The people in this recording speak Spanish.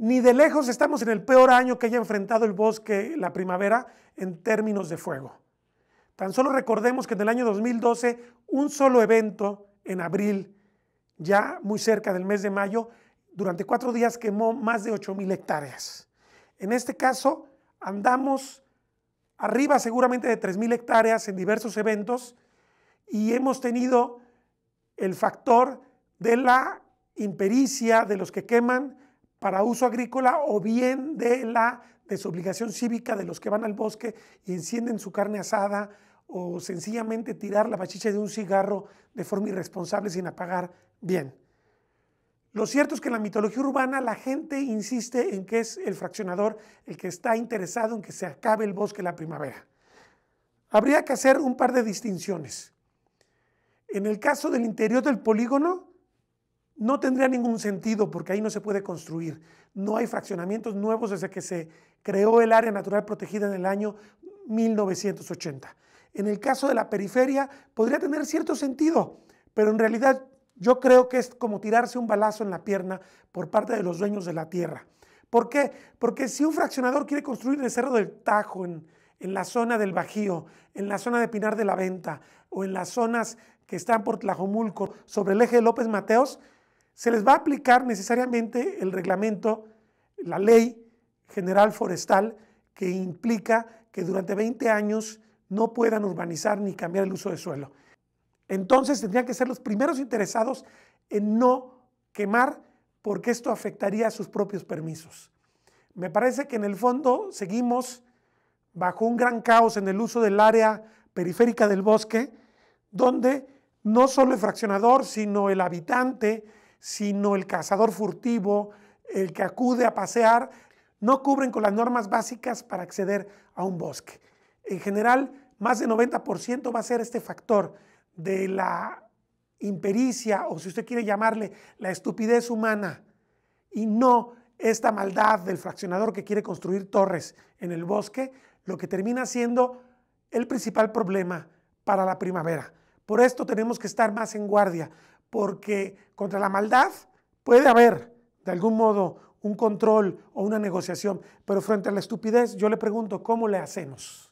Ni de lejos estamos en el peor año que haya enfrentado el bosque la primavera en términos de fuego. Tan solo recordemos que en el año 2012 un solo evento en abril, ya muy cerca del mes de mayo, durante cuatro días quemó más de 8.000 hectáreas. En este caso andamos arriba seguramente de 3.000 hectáreas en diversos eventos y hemos tenido el factor de la impericia de los que queman, para uso agrícola o bien de la desobligación cívica de los que van al bosque y encienden su carne asada o sencillamente tirar la bachicha de un cigarro de forma irresponsable sin apagar bien. Lo cierto es que en la mitología urbana la gente insiste en que es el fraccionador el que está interesado en que se acabe el bosque la primavera. Habría que hacer un par de distinciones. En el caso del interior del polígono, no tendría ningún sentido porque ahí no se puede construir. No hay fraccionamientos nuevos desde que se creó el área natural protegida en el año 1980. En el caso de la periferia podría tener cierto sentido, pero en realidad yo creo que es como tirarse un balazo en la pierna por parte de los dueños de la tierra. ¿Por qué? Porque si un fraccionador quiere construir el Cerro del Tajo en, en la zona del Bajío, en la zona de Pinar de la Venta o en las zonas que están por Tlajomulco sobre el eje López Mateos, se les va a aplicar necesariamente el reglamento, la ley general forestal que implica que durante 20 años no puedan urbanizar ni cambiar el uso de suelo. Entonces tendrían que ser los primeros interesados en no quemar porque esto afectaría a sus propios permisos. Me parece que en el fondo seguimos bajo un gran caos en el uso del área periférica del bosque, donde no solo el fraccionador, sino el habitante, sino el cazador furtivo, el que acude a pasear, no cubren con las normas básicas para acceder a un bosque. En general, más del 90% va a ser este factor de la impericia o si usted quiere llamarle la estupidez humana y no esta maldad del fraccionador que quiere construir torres en el bosque, lo que termina siendo el principal problema para la primavera. Por esto tenemos que estar más en guardia, porque contra la maldad puede haber, de algún modo, un control o una negociación, pero frente a la estupidez yo le pregunto, ¿cómo le hacemos?